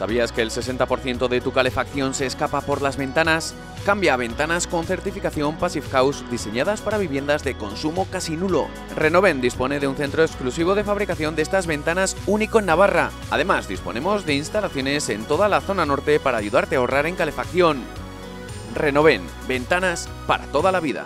¿Sabías que el 60% de tu calefacción se escapa por las ventanas? Cambia ventanas con certificación Passive House diseñadas para viviendas de consumo casi nulo. Renoven dispone de un centro exclusivo de fabricación de estas ventanas único en Navarra. Además, disponemos de instalaciones en toda la zona norte para ayudarte a ahorrar en calefacción. Renoven, ventanas para toda la vida.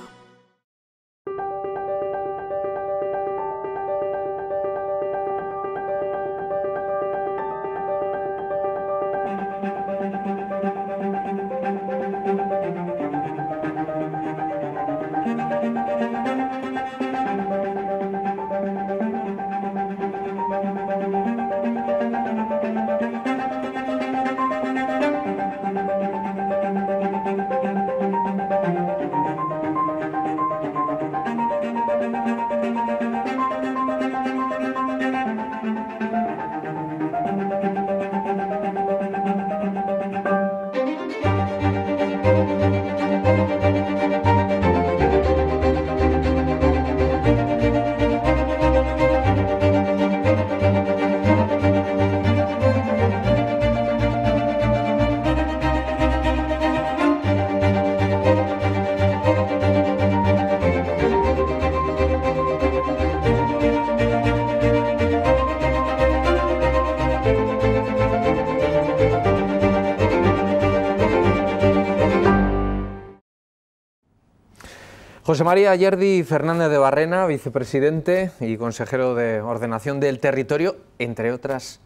José María Yerdi Fernández de Barrena, vicepresidente y consejero de Ordenación del Territorio, entre otras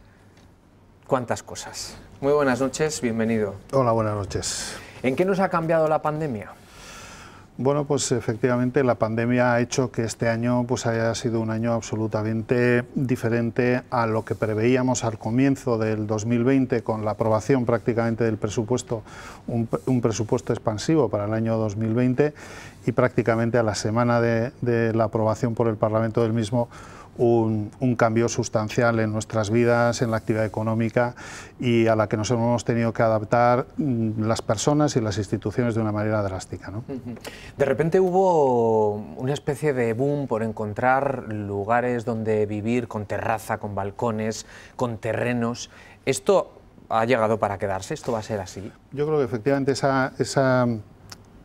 cuantas cosas. Muy buenas noches, bienvenido. Hola, buenas noches. ¿En qué nos ha cambiado la pandemia? Bueno, pues efectivamente la pandemia ha hecho que este año pues haya sido un año absolutamente diferente a lo que preveíamos al comienzo del 2020 con la aprobación prácticamente del presupuesto, un, presupuesto expansivo para el año 2020 y prácticamente a la semana de, de la aprobación por el Parlamento del mismo un, cambio sustancial en nuestras vidas, en la actividad económica y a la que nos hemos tenido que adaptar mm, las personas y las instituciones de una manera drástica. ¿no? De repente hubo una especie de boom por encontrar lugares donde vivir con terraza, con balcones, con terrenos. ¿Esto ha llegado para quedarse? ¿Esto va a ser así? Yo creo que efectivamente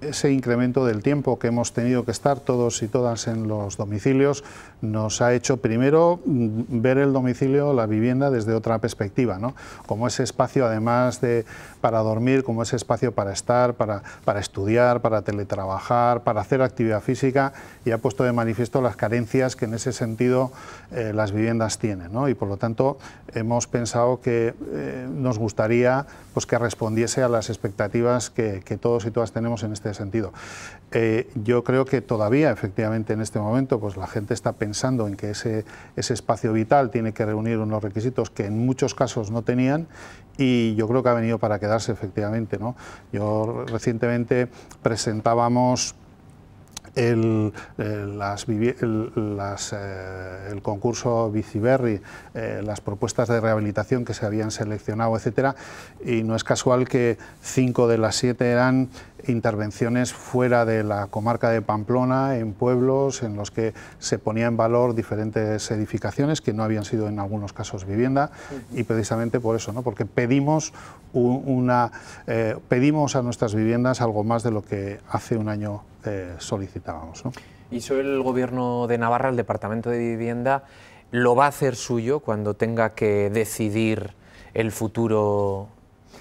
ese incremento del tiempo que hemos tenido que estar todos y todas en los domicilios nos ha hecho primero mm, ver el domicilio, la vivienda desde otra perspectiva, como ese espacio además de para dormir, como ese espacio para estar, para, estudiar, para teletrabajar, para hacer actividad física y ha puesto de manifiesto las carencias que en ese sentido eh, las viviendas tienen y por lo tanto hemos pensado que eh, nos gustaría pues, que respondiese a las expectativas que, todos y todas tenemos en este sentido. Eh, yo creo que todavía efectivamente en este momento pues, la gente está pensando pensando en que ese, ese espacio vital tiene que reunir unos requisitos que en muchos casos no tenían y yo creo que ha venido para quedarse efectivamente. ¿no? Yo recientemente presentábamos el, eh, eh, concurso Biciberri, eh, las propuestas de rehabilitación que se habían seleccionado, etcétera, y no es casual que cinco de las siete eran intervenciones fuera de la comarca de Pamplona, en pueblos en los que se ponía en valor diferentes edificaciones que no habían sido en algunos casos vivienda y precisamente por eso, ¿no? porque pedimos, una, eh, pedimos a nuestras viviendas algo más de lo que hace un año eh, solicitábamos. Y sobre el Gobierno de Navarra, el Departamento de Vivienda, lo va a hacer suyo cuando tenga que decidir el futuro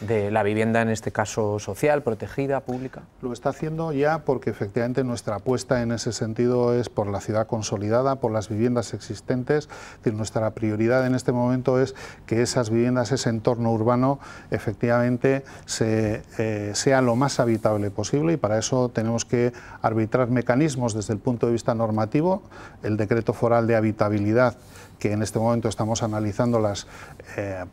de la vivienda, en este caso social, protegida, pública? Lo está haciendo ya porque efectivamente nuestra apuesta en ese sentido es por la ciudad consolidada, por las viviendas existentes. nuestra prioridad en este momento es que esas viviendas, ese entorno urbano, efectivamente eh, sea lo más habitable posible y para eso tenemos que arbitrar mecanismos desde el punto de vista normativo. El decreto foral de habitabilidad que en este momento estamos analizando las, eh,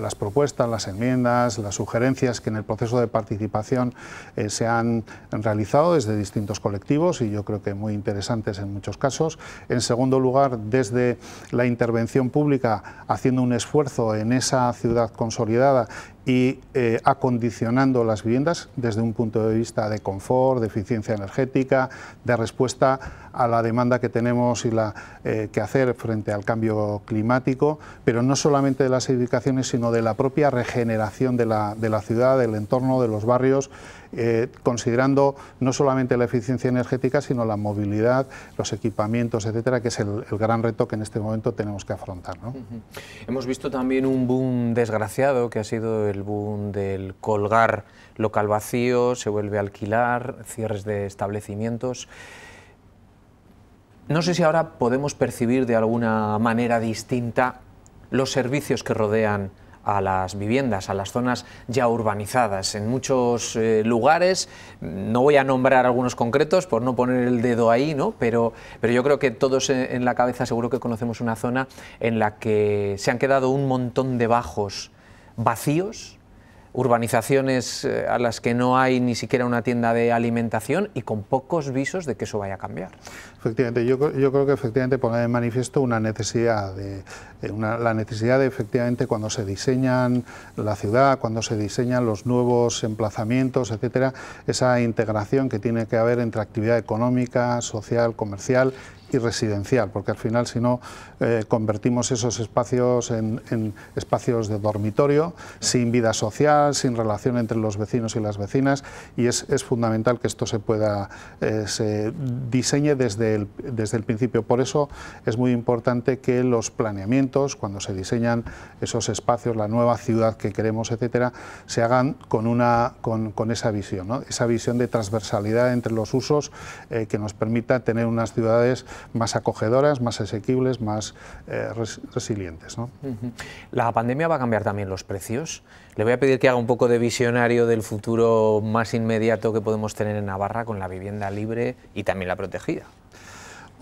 las propuestas, las enmiendas, las sugerencias que en el proceso de participación eh, se han realizado desde distintos colectivos y yo creo que muy interesantes en muchos casos. En segundo lugar, desde la intervención pública, haciendo un esfuerzo en esa ciudad consolidada y eh, acondicionando las viviendas desde un punto de vista de confort, de eficiencia energética, de respuesta a la demanda que tenemos y la eh, que hacer frente al cambio climático, pero no solamente de las edificaciones, sino de la propia regeneración de la ciudad, del entorno, de los barrios eh, considerando no solamente la eficiencia energética, sino la movilidad, los equipamientos, etcétera, que es el, gran reto que en este momento tenemos que afrontar. Hemos visto también un boom desgraciado que ha sido el boom del colgar local vacío, se vuelve a alquilar, cierres de establecimientos. No sé si ahora podemos percibir de alguna manera distinta los servicios que rodean a las viviendas, a las zonas ya urbanizadas. En muchos eh, lugares, no voy a nombrar algunos concretos por no poner el dedo ahí, ¿no? pero, yo creo que todos en la cabeza seguro que conocemos una zona en la que se han quedado un montón de bajos vacíos urbanizaciones eh, a las que no hay ni siquiera una tienda de alimentación y con pocos visos de que eso vaya a cambiar. Efectivamente, yo, yo creo que efectivamente pone de manifiesto una necesidad, de, eh, una, la necesidad de efectivamente cuando se diseñan la ciudad, cuando se diseñan los nuevos emplazamientos, etcétera, esa integración que tiene que haber entre actividad económica, social, comercial y residencial, porque al final si no eh, convertimos esos espacios en, espacios de dormitorio, sin vida social, sin relación entre los vecinos y las vecinas, y es, fundamental que esto se pueda, eh, se diseñe desde el, desde el principio. Por eso es muy importante que los planeamientos, cuando se diseñan esos espacios, la nueva ciudad que queremos, etcétera, se hagan con, una, con, esa visión, esa visión de transversalidad entre los usos eh, que nos permita tener unas ciudades más acogedoras, más asequibles, más eh, resilientes. La pandemia va a cambiar también los precios. Le voy a pedir que haga un poco de visionario del futuro más inmediato que podemos tener en Navarra con la vivienda libre y también la protegida.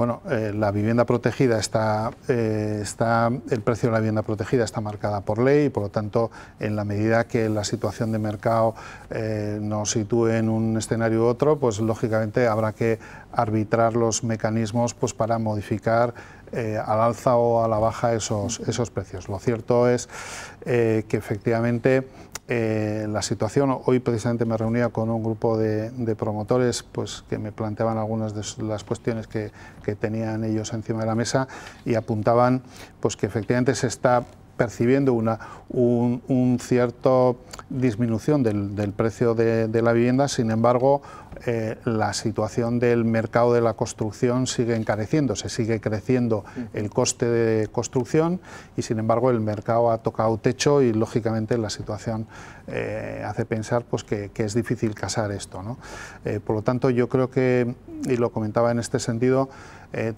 Bueno, eh, la vivienda protegida está, eh, está, el precio de la vivienda protegida está marcada por ley y por lo tanto, en la medida que la situación de mercado eh, nos sitúe en un escenario u otro, pues lógicamente habrá que arbitrar los mecanismos pues, para modificar al alza o a la baja esos, esos precios. Lo cierto es que efectivamente eh, la situación, hoy precisamente me reunía con un grupo de, promotores pues, que me planteaban algunas de las cuestiones que, tenían ellos encima de la mesa y apuntaban pues, que efectivamente se está percibiendo una un, cierto disminución del, precio de la vivienda, sin embargo eh, la situación del mercado de la construcción sigue encareciendo, se sigue creciendo el coste de construcción y sin embargo el mercado ha tocado techo y lógicamente la situación eh, hace pensar pues, que, es difícil casar esto. Eh, por lo tanto yo creo que, y lo comentaba en este sentido,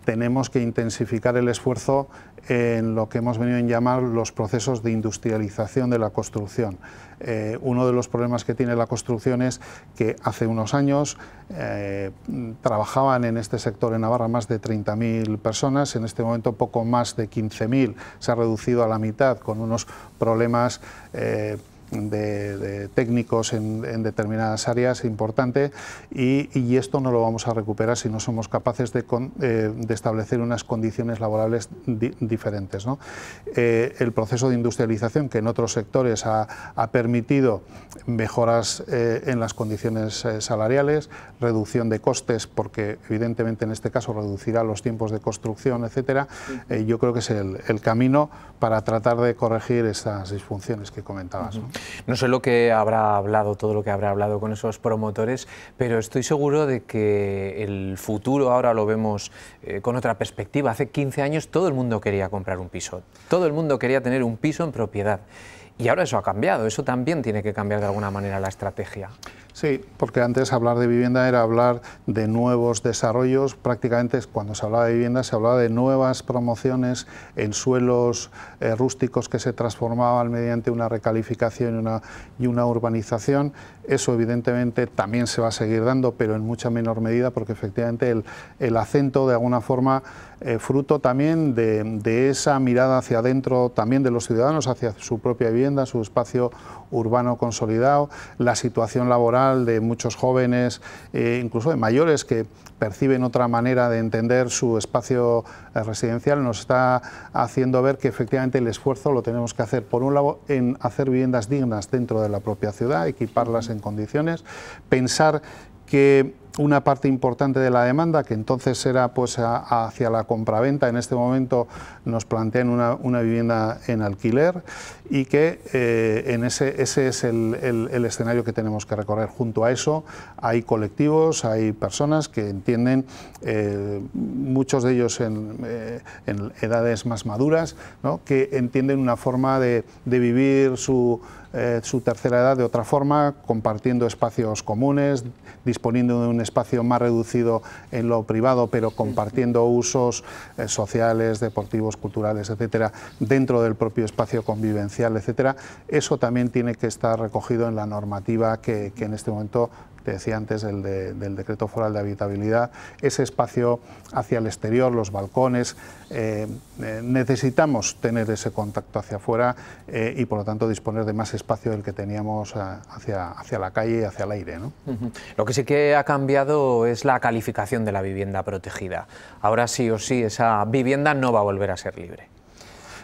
tenemos que intensificar el esfuerzo en lo que hemos venido a llamar los procesos de industrialización de la construcción. Eh, uno de los problemas que tiene la construcción es que hace unos años eh, trabajaban en este sector en Navarra más de 30.000 personas, en este momento poco más de 15.000, se ha reducido a la mitad con unos problemas eh, de, técnicos en, determinadas áreas importante y, esto no lo vamos a recuperar si no somos capaces de, eh, establecer unas condiciones laborales diferentes. Eh, el proceso de industrialización que en otros sectores ha, permitido mejoras eh, en las condiciones salariales, reducción de costes, porque evidentemente en este caso reducirá los tiempos de construcción, etcétera, yo creo que es el, camino para tratar de corregir ...esas disfunciones que comentabas. No sé lo que habrá hablado, todo lo que habrá hablado con esos promotores, pero estoy seguro de que el futuro ahora lo vemos eh, con otra perspectiva. Hace 15 años todo el mundo quería comprar un piso, todo el mundo quería tener un piso en propiedad. Y ahora eso ha cambiado, eso también tiene que cambiar de alguna manera la estrategia. Sí, porque antes hablar de vivienda era hablar de nuevos desarrollos, prácticamente cuando se hablaba de vivienda se hablaba de nuevas promociones en suelos eh, rústicos que se transformaban mediante una recalificación y una, y una urbanización. Eso evidentemente también se va a seguir dando, pero en mucha menor medida porque efectivamente el, acento de alguna forma eh, fruto también de, de esa mirada hacia adentro, también de los ciudadanos, hacia su propia vivienda, su espacio urbano consolidado, la situación laboral de muchos jóvenes, eh, incluso de mayores que perciben otra manera de entender su espacio eh, residencial, nos está haciendo ver que efectivamente el esfuerzo lo tenemos que hacer, por un lado, en hacer viviendas dignas dentro de la propia ciudad, equiparlas en condiciones, pensar que una parte importante de la demanda, que entonces era pues, hacia la compraventa, en este momento nos plantean una, vivienda en alquiler y que eh, en ese, ese es el, escenario que tenemos que recorrer. Junto a eso hay colectivos, hay personas que entienden, eh, muchos de ellos en, eh, edades más maduras, que entienden una forma de, vivir su... su tercera edad de otra forma, compartiendo espacios comunes, disponiendo de un espacio más reducido en lo privado, pero compartiendo usos eh, sociales, deportivos, culturales, etcétera, dentro del propio espacio convivencial, etcétera, eso también tiene que estar recogido en la normativa que en este momento te decía antes, el del decreto foral de habitabilidad, ese espacio hacia el exterior, los balcones, eh, eh, necesitamos tener ese contacto hacia afuera eh, y por lo tanto disponer de más espacio del que teníamos hacia, hacia la calle y hacia el aire. Lo que sí que ha cambiado es la calificación de la vivienda protegida. Ahora sí o sí, esa vivienda no va a volver a ser libre.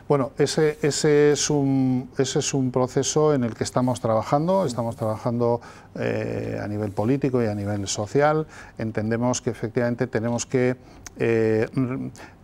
Bueno, ese, es un, ese es un proceso en el que estamos trabajando, estamos trabajando eh, a nivel político y a nivel social. Entendemos que efectivamente tenemos que, eh,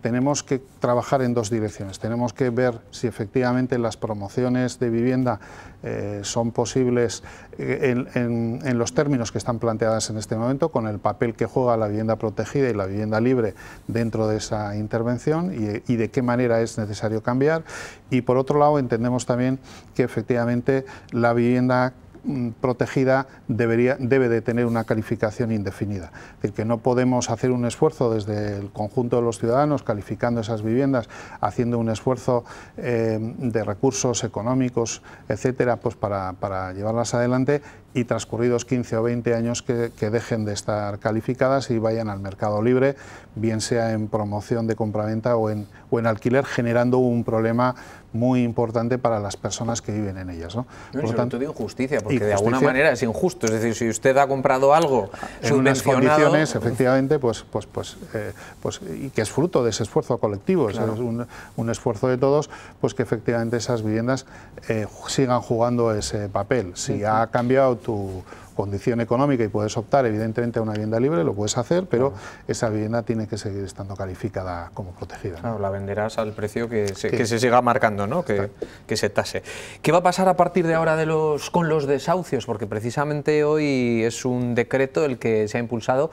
tenemos que trabajar en dos direcciones. Tenemos que ver si efectivamente las promociones de vivienda eh, son posibles en, los términos que están planteadas en este momento, con el papel que juega la vivienda protegida y la vivienda libre dentro de esa intervención y de qué manera es necesario cambiar. Y por otro lado, entendemos también que efectivamente la vivienda Mm, protegida debería, debe de tener una calificación indefinida. Es decir, que no podemos hacer un esfuerzo desde el conjunto de los ciudadanos calificando esas viviendas, haciendo un esfuerzo eh, de recursos económicos, etcétera, pues para, llevarlas adelante y transcurridos 15 o 20 años que, que dejen de estar calificadas y vayan al mercado libre, bien sea en promoción de compraventa o en, o en alquiler, generando un problema muy importante para las personas que viven en ellas. ¿no? Por tanto, de injusticia, porque de alguna manera es injusto. Es decir, si usted ha comprado algo en unas condiciones, efectivamente, pues, pues, pues, eh, pues, y que es fruto de ese esfuerzo colectivo, es un, esfuerzo de todos, pues que efectivamente esas viviendas eh, sigan jugando ese papel. Si ha cambiado tu condición económica y puedes optar evidentemente a una vivienda libre, lo puedes hacer, pero esa vivienda tiene que seguir estando calificada como protegida. Claro, la venderás al precio que se, siga marcando, ¿no? Que, que, se tase. ¿Qué va a pasar a partir de ahora de los, con los desahucios? Porque precisamente hoy es un decreto el que se ha impulsado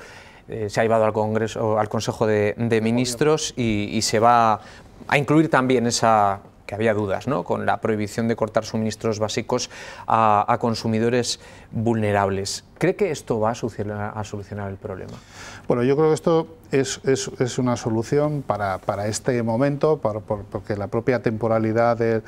eh, se ha llevado al Congreso, al Consejo de, Ministros y, se va a incluir también esa, había dudas ¿no? con la prohibición de cortar suministros básicos a, consumidores vulnerables. ¿Cree que esto va a solucionar, a solucionar el problema? Bueno, yo creo que esto es, una solución para, este momento, porque la propia temporalidad de,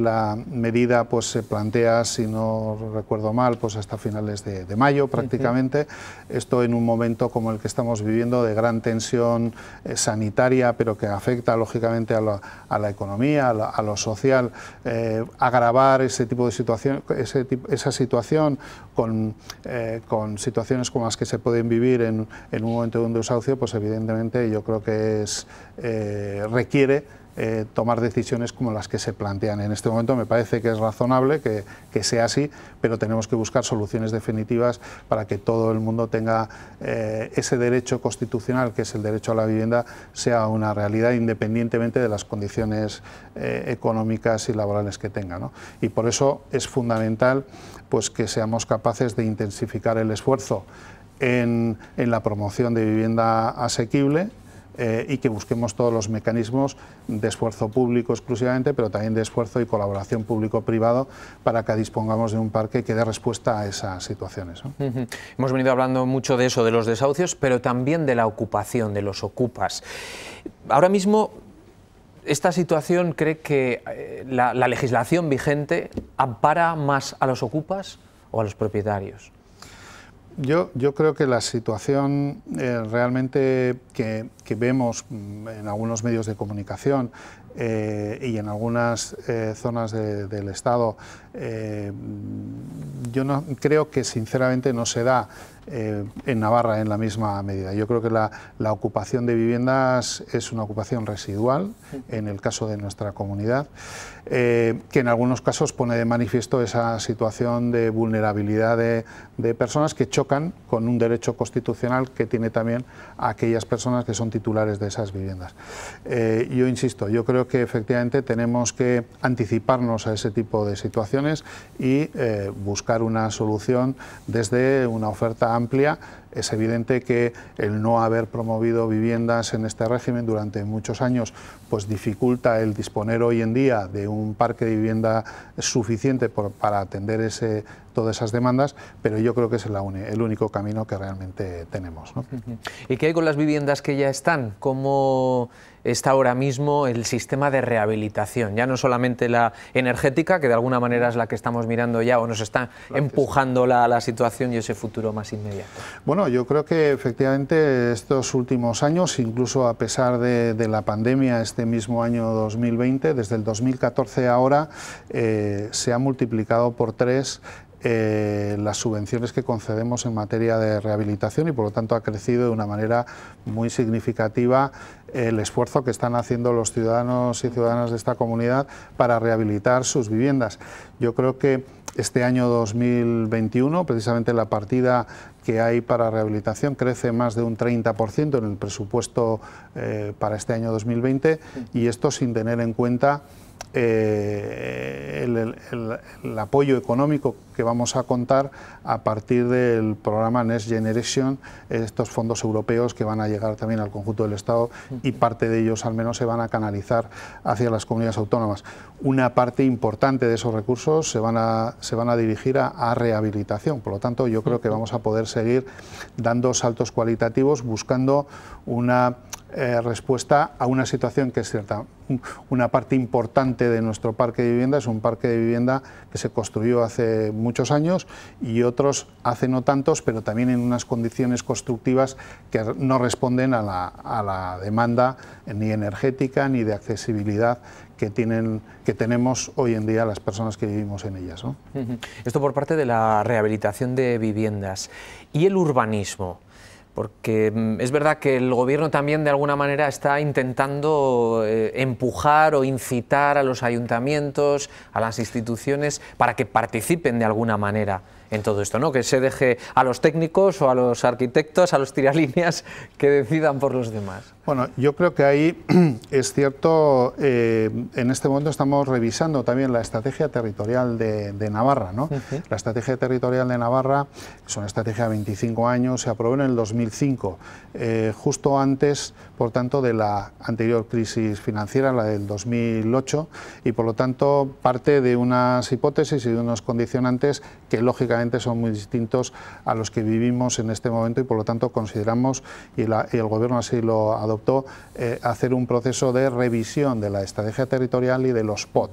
la medida pues, se plantea, si no recuerdo mal, pues hasta finales de, mayo prácticamente. Esto en un momento como el que estamos viviendo de gran tensión eh, sanitaria, pero que afecta lógicamente a la, economía, a, lo social, eh, agravar ese tipo de situación, esa situación con, eh, con situaciones como las que se pueden vivir en, en un momento de un desahucio, pues, pues, evidentemente yo creo que es, eh, requiere eh, tomar decisiones como las que se plantean. En este momento me parece que es razonable que, sea así, pero tenemos que buscar soluciones definitivas para que todo el mundo tenga eh, ese derecho constitucional, que es el derecho a la vivienda, sea una realidad independientemente de las condiciones económicas y laborales que tenga. Y por eso es fundamental pues, que seamos capaces de intensificar el esfuerzo en, la promoción de vivienda asequible eh, y que busquemos todos los mecanismos de esfuerzo público exclusivamente, pero también de esfuerzo y colaboración público-privado para que dispongamos de un parque que dé respuesta a esas situaciones. Hemos venido hablando mucho de eso, de los desahucios, pero también de la ocupación, de los ocupas. Ahora mismo, ¿esta situación cree que eh, la, la legislación vigente ampara más a los ocupas o a los propietarios? Yo, creo que la situación eh, realmente que, vemos mm, en algunos medios de comunicación eh, y en algunas eh, zonas del Estado, mm, yo no, creo que sinceramente no se da eh, en Navarra en la misma medida. Yo creo que la, ocupación de viviendas es una ocupación residual en el caso de nuestra comunidad, eh, que en algunos casos pone de manifiesto esa situación de vulnerabilidad de, personas que chocan con un derecho constitucional que tiene también aquellas personas que son titulares de esas viviendas. Eh, yo insisto, yo creo que efectivamente tenemos que anticiparnos a ese tipo de situaciones y buscar una solución desde una oferta amplia, es evidente que el no haber promovido viviendas en este régimen durante muchos años pues dificulta el disponer hoy en día de un parque de vivienda suficiente para atender todas esas demandas, pero yo creo que es el, el único camino que realmente tenemos. ¿Y qué hay con las viviendas que ya están? ¿Cómo está ahora mismo el sistema de rehabilitación, ya no solamente la energética, que de alguna manera es la que estamos mirando ya o nos está empujando la, la situación y ese futuro más inmediato. Bueno, yo creo que efectivamente estos últimos años, incluso a pesar de, la pandemia, este mismo año 2020, desde el 2014 ahora, eh, se ha multiplicado por tres eh, las subvenciones que concedemos en materia de rehabilitación y por lo tanto ha crecido de una manera muy significativa el esfuerzo que están haciendo los ciudadanos y ciudadanas de esta comunidad para rehabilitar sus viviendas. Yo creo que este año 2021, precisamente la partida que hay para rehabilitación crece más de un 30% en el presupuesto eh, para este año 2020 y esto sin tener en cuenta eh, el, apoyo económico que vamos a contar a partir del programa Next Generation, estos fondos europeos que van a llegar también al conjunto del Estado y parte de ellos al menos se van a canalizar hacia las comunidades autónomas una parte importante de esos recursos se van a, se van a dirigir a, rehabilitación. Por lo tanto, yo creo que vamos a poder seguir dando saltos cualitativos buscando una eh, respuesta a una situación que es cierta. Una parte importante de nuestro parque de vivienda es un parque de vivienda que se construyó hace muchos años y otros hace no tantos, pero también en unas condiciones constructivas que no responden a la, a la demanda ni energética ni de accesibilidad que, tienen, que tenemos hoy en día las personas que vivimos en ellas. Esto por parte de la rehabilitación de viviendas y el urbanismo. Porque mm, es verdad que el gobierno también de alguna manera está intentando eh, empujar o incitar a los ayuntamientos, a las instituciones, para que participen de alguna manera en todo esto, ¿no? Que se deje a los técnicos o a los arquitectos, a los tiralíneas, que decidan por los demás. Bueno, yo creo que ahí es cierto, eh, en este momento estamos revisando también la estrategia territorial de, Navarra. ¿no? La estrategia territorial de Navarra es una estrategia de 25 años, se aprobó en el 2005, eh, justo antes, por tanto, de la anterior crisis financiera, la del 2008, y por lo tanto parte de unas hipótesis y de unos condicionantes que lógicamente son muy distintos a los que vivimos en este momento y por lo tanto consideramos, y, y el Gobierno así lo adoptado, adoptó eh, hacer un proceso de revisión de la estrategia territorial y de los POT.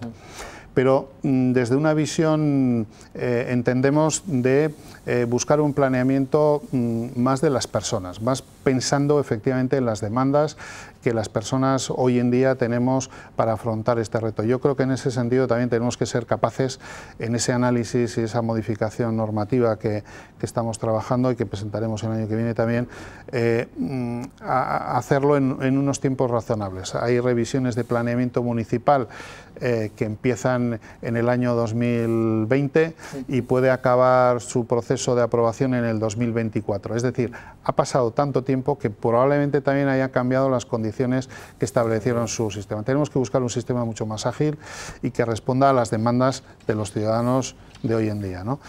Pero mm, desde una visión, eh, entendemos, de eh, buscar un planeamiento mm, más de las personas, más pensando efectivamente en las demandas que las personas hoy en día tenemos para afrontar este reto. Yo creo que en ese sentido también tenemos que ser capaces en ese análisis y esa modificación normativa que, estamos trabajando y que presentaremos el año que viene también, eh, mm, hacerlo en, unos tiempos razonables. Hay revisiones de planeamiento municipal eh, que empiezan en el año 2020 y puede acabar su proceso de aprobación en el 2024. Es decir, ha pasado tanto tiempo que probablemente también hayan cambiado las condiciones que establecieron su sistema. Tenemos que buscar un sistema mucho más ágil y que responda a las demandas de los ciudadanos de hoy en día, ¿no?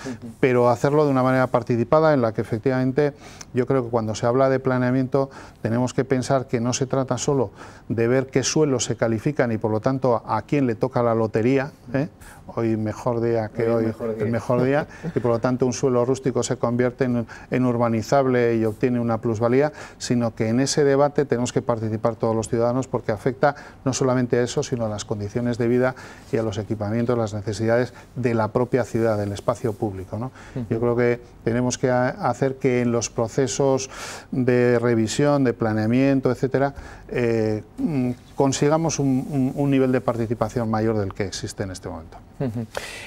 Pero hacerlo de una manera participada en la que efectivamente yo creo que cuando se habla de planeamiento tenemos que pensar que no se trata solo de ver qué suelos se califican y por lo tanto a quién le toca la lotería, ¿eh? hoy mejor día que hoy, mejor día. el mejor día, y por lo tanto un suelo rústico se convierte en, en urbanizable y obtiene una plusvalía, sino que en ese debate tenemos que participar todos los ciudadanos porque afecta no solamente a eso, sino a las condiciones de vida y a los equipamientos, las necesidades de la propia ciudad del espacio público. ¿no? Yo creo que tenemos que hacer que en los procesos de revisión, de planeamiento, etcétera, eh, mm, consigamos un, nivel de participación mayor del que existe en este momento.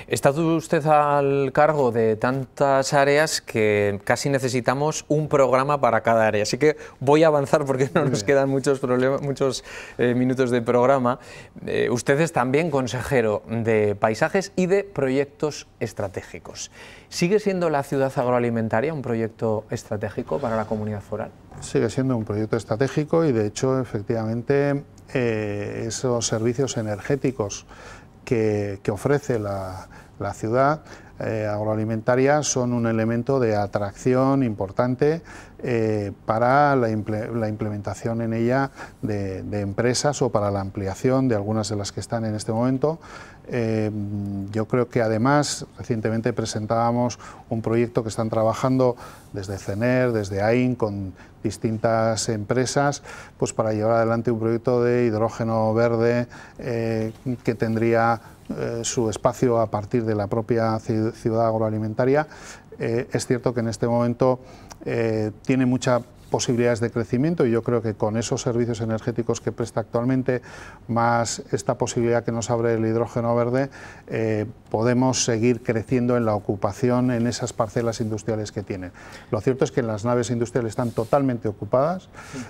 Está usted al cargo de tantas áreas que casi necesitamos un programa para cada área. Así que voy a avanzar porque no nos quedan muchos, muchos eh, minutos de programa. Eh, usted es también consejero de paisajes y de proyectos estratégicos. ¿Sigue siendo la ciudad agroalimentaria un proyecto estratégico para la comunidad foral? sigue siendo un proyecto estratégico y de hecho efectivamente eh, esos servicios energéticos que, ofrece la ciudad eh, agroalimentarias son un elemento de atracción importante eh, para la, implementación en ella de, empresas o para la ampliación de algunas de las que están en este momento. Eh, yo creo que además recientemente presentábamos un proyecto que están trabajando desde CENER, desde AIN, con distintas empresas, pues para llevar adelante un proyecto de hidrógeno verde que tendría eh, su espacio a partir de la propia ciudad agroalimentaria. Eh, es cierto que en este momento eh, tiene mucha posibilidades de crecimiento y yo creo que con esos servicios energéticos que presta actualmente, más esta posibilidad que nos abre el hidrógeno verde, eh, podemos seguir creciendo en la ocupación en esas parcelas industriales que tiene. Lo cierto es que las naves industriales están totalmente ocupadas,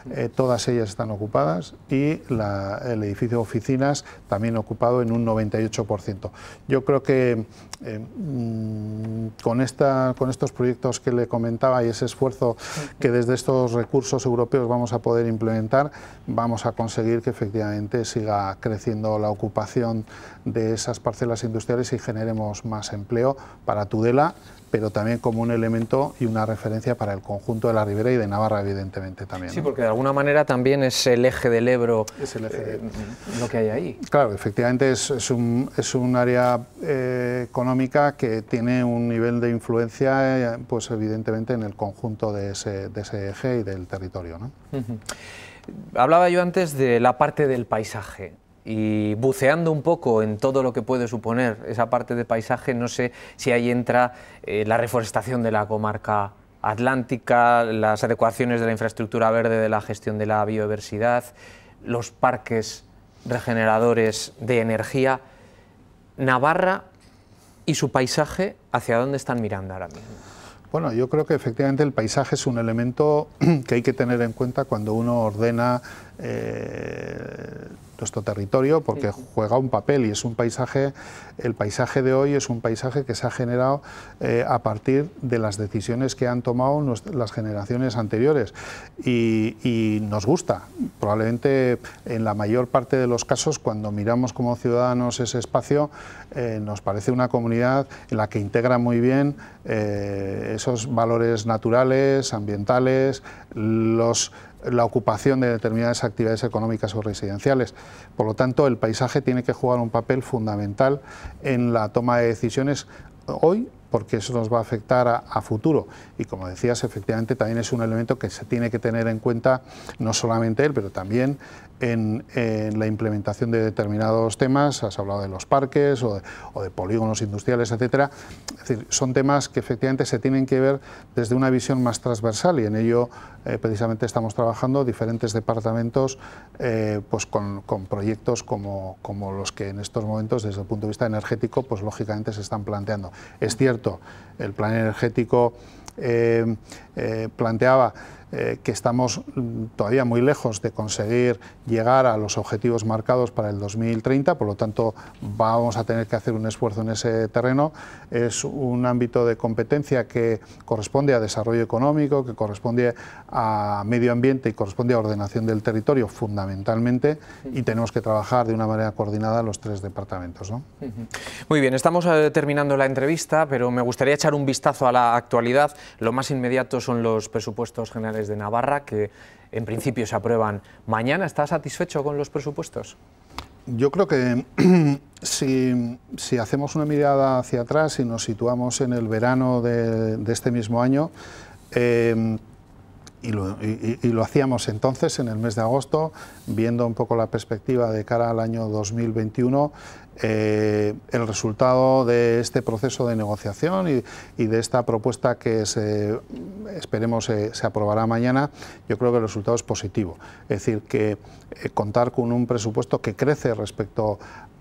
eh, todas ellas están ocupadas y el edificio de oficinas también ocupado en un 98%. Yo creo que eh, mm, con, esta, con estos proyectos que le comentaba y ese esfuerzo que desde estos recursos europeos vamos a poder implementar, vamos a conseguir que efectivamente siga creciendo la ocupación de esas parcelas industriales y generemos más empleo para Tudela, pero también como un elemento y una referencia para el conjunto de la Ribera y de Navarra, evidentemente también. Sí, porque de alguna manera también es el eje del Ebro es el eje eh, lo que hay ahí. Claro, efectivamente es, un, área eh, económica que tiene un nivel de influencia, eh, pues evidentemente en el conjunto de ese, eje y del territorio. Hablaba yo antes de la parte del paisaje y buceando un poco en todo lo que puede suponer esa parte de paisaje, no sé si ahí entra eh, la reforestación de la comarca atlántica, las adecuaciones de la infraestructura verde, de la gestión de la biodiversidad, los parques regeneradores de energía. Navarra y su paisaje, ¿hacia dónde están mirando ahora mismo? Bueno, yo creo que efectivamente el paisaje es un elemento que hay que tener en cuenta cuando uno ordena eh, nuestro territorio porque juega un papel y es un paisaje, el paisaje de hoy es un paisaje que se ha generado eh, a partir de las decisiones que han tomado las generaciones anteriores y, nos gusta. Probablemente en la mayor parte de los casos cuando miramos como ciudadanos ese espacio eh, nos parece una comunidad en la que integra muy bien eh, esos valores naturales, ambientales, los la ocupación de determinadas actividades económicas o residenciales. Por lo tanto, el paisaje tiene que jugar un papel fundamental en la toma de decisiones hoy porque eso nos va a afectar a, futuro. Y como decías, efectivamente también es un elemento que se tiene que tener en cuenta no solamente él, pero también en, la implementación de determinados temas, has hablado de los parques o de, polígonos industriales, etcétera. Es decir, son temas que efectivamente se tienen que ver desde una visión más transversal y en ello eh, precisamente estamos trabajando diferentes departamentos eh, pues con, proyectos como, como, los que en estos momentos desde el punto de vista energético pues lógicamente se están planteando. Es cierto, el plan energético eh, eh, planteaba eh, que estamos todavía muy lejos de conseguir llegar a los objetivos marcados para el 2030, por lo tanto vamos a tener que hacer un esfuerzo en ese terreno. Es un ámbito de competencia que corresponde a desarrollo económico, que corresponde a medio ambiente y corresponde a ordenación del territorio fundamentalmente y tenemos que trabajar de una manera coordinada los tres departamentos. Muy bien, estamos eh, terminando la entrevista, pero me gustaría echar un vistazo a la actualidad. Lo más inmediato son los presupuestos generales de Navarra que en principio se aprueban mañana. ¿Está satisfecho con los presupuestos? Yo creo que si, hacemos una mirada hacia atrás y nos situamos en el verano de, este mismo año, em, y lo, y lo, hacíamos entonces, en el mes de agosto, viendo un poco la perspectiva de cara al año 2021, eh, el resultado de este proceso de negociación y, de esta propuesta que se, esperemos eh, se, aprobará mañana, yo creo que el resultado es positivo. Es decir, que eh, contar con un presupuesto que crece respecto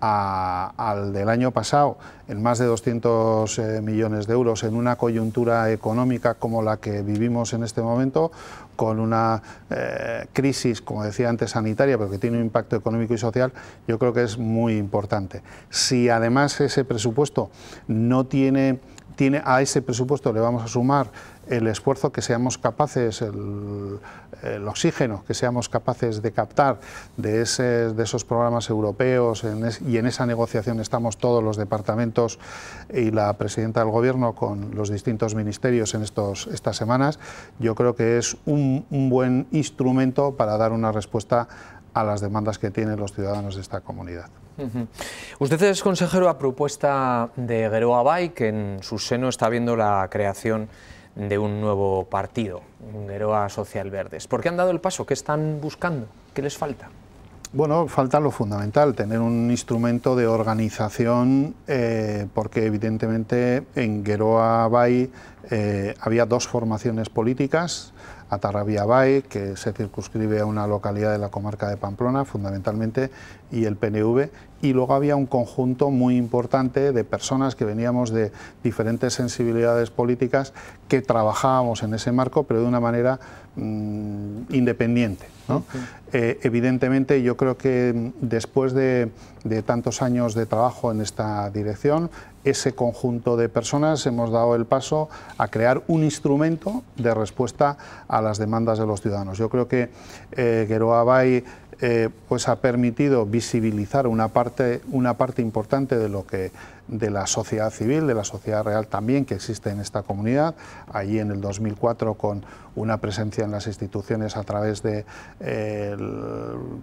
al del año pasado en más de 200 millones de euros en una coyuntura económica como la que vivimos en este momento, con una eh, crisis, como decía antes, sanitaria, pero que tiene un impacto económico y social, yo creo que es muy importante. Si además ese presupuesto no tiene, tiene a ese presupuesto le vamos a sumar el esfuerzo que seamos capaces, el, oxígeno que seamos capaces de captar de, de esos programas europeos y en esa negociación estamos todos los departamentos y la presidenta del gobierno con los distintos ministerios en estos, estas semanas, yo creo que es un, buen instrumento para dar una respuesta a las demandas que tienen los ciudadanos de esta comunidad. Usted es consejero a propuesta de Geroa Bay, que en su seno está viendo la creación de un nuevo partido, Gueroa Social Verdes. ¿Por qué han dado el paso? ¿Qué están buscando? ¿Qué les falta? Bueno, falta lo fundamental, tener un instrumento de organización, eh, porque evidentemente en Gueroa Bay eh, había dos formaciones políticas, Bay, que se circunscribe a una localidad de la comarca de Pamplona, fundamentalmente, y el PNV. Y luego había un conjunto muy importante de personas que veníamos de diferentes sensibilidades políticas que trabajábamos en ese marco, pero de una manera mm, independiente. Eh, evidentemente, yo creo que mm, después de de tantos años de trabajo en esta dirección, ese conjunto de personas hemos dado el paso a crear un instrumento de respuesta a las demandas de los ciudadanos. Yo creo que eh, Geroa Bay eh, pues ha permitido visibilizar una parte, una parte importante de lo que de la sociedad civil, de la sociedad real también que existe en esta comunidad. Allí en el 2004 con una presencia en las instituciones a través de eh,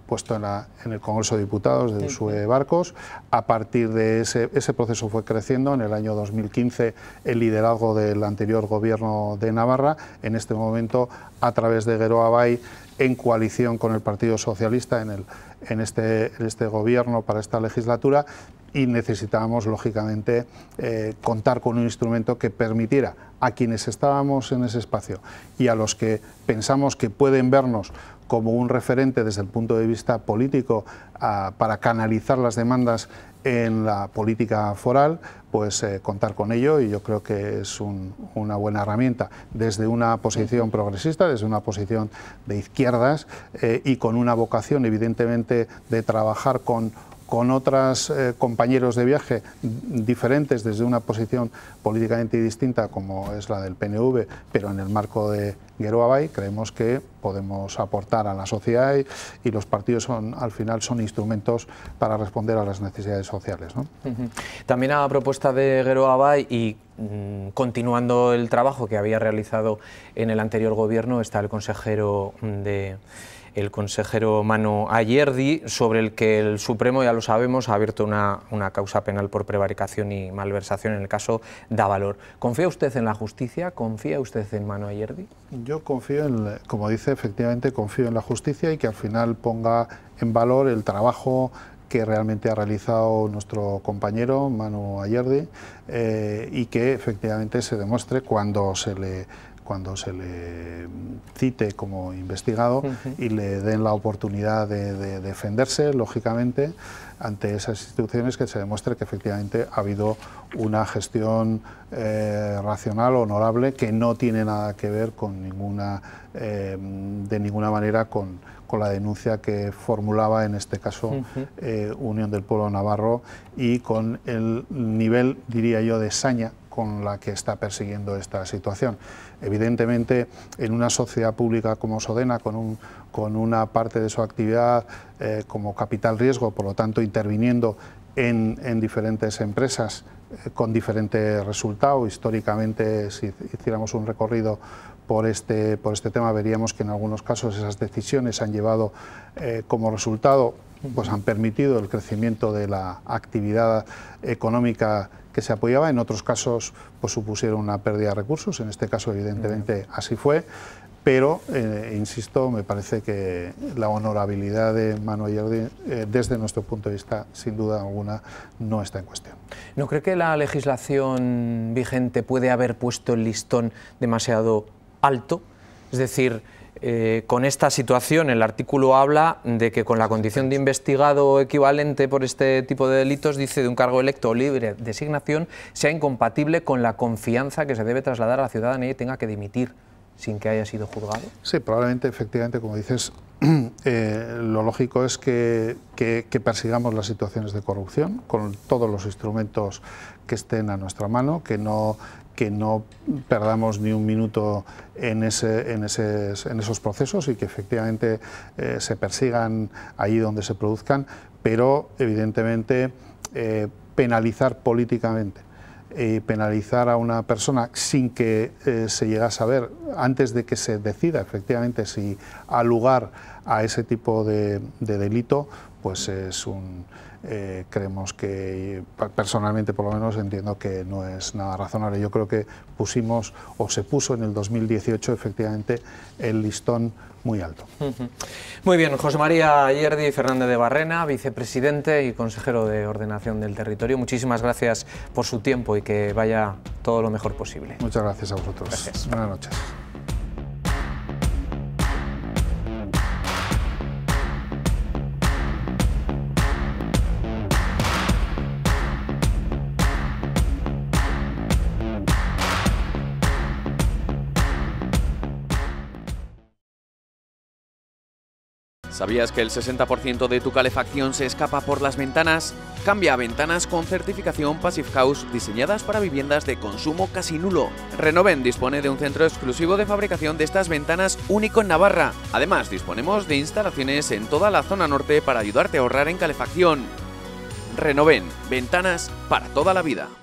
puesto en, el Congreso de Diputados de Usue Barcos. A partir de ese, proceso fue creciendo. En el año 2015 el liderazgo del anterior gobierno de Navarra. En este momento a través de Geroa Bay en coalición con el Partido Socialista en, en, este, este gobierno para esta legislatura y necesitábamos, lógicamente, eh, contar con un instrumento que permitiera a quienes estábamos en ese espacio y a los que pensamos que pueden vernos como un referente desde el punto de vista político ah, para canalizar las demandas en la política foral, pues eh, contar con ello y yo creo que es una buena herramienta desde una posición progresista, desde una posición de izquierdas eh, y con una vocación evidentemente de trabajar con con otros eh, compañeros de viaje diferentes desde una posición políticamente distinta como es la del PNV, pero en el marco de Abay, creemos que podemos aportar a la sociedad y, los partidos son, al final son instrumentos para responder a las necesidades sociales. También a propuesta de Abay y mm, continuando el trabajo que había realizado en el anterior gobierno está el consejero de el consejero Mano Ayerdi, sobre el que el Supremo, ya lo sabemos, ha abierto una, una causa penal por prevaricación y malversación en el caso Da Valor. ¿Confía usted en la justicia? ¿Confía usted en Mano Ayerdi? Yo confío, en, como dice, efectivamente confío en la justicia y que al final ponga en valor el trabajo que realmente ha realizado nuestro compañero Manu Ayerdi eh, y que efectivamente se demuestre cuando se le cuando se le cite como investigado y le den la oportunidad de, defenderse, lógicamente, ante esas instituciones que se demuestre que efectivamente ha habido una gestión eh, racional, honorable, que no tiene nada que ver con ninguna, eh, de ninguna manera con, con la denuncia que formulaba en este caso eh, Unión del Pueblo Navarro y con el nivel, diría yo, de saña con la que está persiguiendo esta situación. Evidentemente, en una sociedad pública como Sodena, con, con una parte de su actividad eh, como capital riesgo, por lo tanto interviniendo en, diferentes empresas eh, con diferente resultado, históricamente si hiciéramos un recorrido por este, por este tema veríamos que en algunos casos esas decisiones han llevado eh, como resultado pues han permitido el crecimiento de la actividad económica que se apoyaba, en otros casos pues supusieron una pérdida de recursos, en este caso evidentemente así fue, pero eh, insisto, me parece que la honorabilidad de Manuel Jordi, eh, desde nuestro punto de vista, sin duda alguna, no está en cuestión. ¿No cree que la legislación vigente puede haber puesto el listón demasiado alto? Es decir, eh, con esta situación, el artículo habla de que con la condición de investigado equivalente por este tipo de delitos, dice de un cargo electo libre designación, sea incompatible con la confianza que se debe trasladar a la ciudadanía y tenga que dimitir sin que haya sido juzgado. Sí, probablemente, efectivamente, como dices, eh, lo lógico es que, que, persigamos las situaciones de corrupción con todos los instrumentos que estén a nuestra mano, que no que no perdamos ni un minuto en, ese, en, esos procesos y que efectivamente eh, se persigan allí donde se produzcan, pero evidentemente eh, penalizar políticamente eh, penalizar a una persona sin que se llegue a saber, antes de que se decida efectivamente si al lugar a ese tipo de, de delito, pues es un eh, creemos que, personalmente por lo menos, entiendo que no es nada razonable. Yo creo que pusimos o se puso en el 2018 efectivamente el listón muy alto. Muy bien, José María Ayerdi Fernández de Barrena, vicepresidente y consejero de Ordenación del Territorio. Muchísimas gracias por su tiempo y que vaya todo lo mejor posible. Muchas gracias a vosotros. Buenas noches. ¿Sabías que el 60% de tu calefacción se escapa por las ventanas? Cambia ventanas con certificación Passive House diseñadas para viviendas de consumo casi nulo. Renoven dispone de un centro exclusivo de fabricación de estas ventanas único en Navarra. Además, disponemos de instalaciones en toda la zona norte para ayudarte a ahorrar en calefacción. Renoven, ventanas para toda la vida.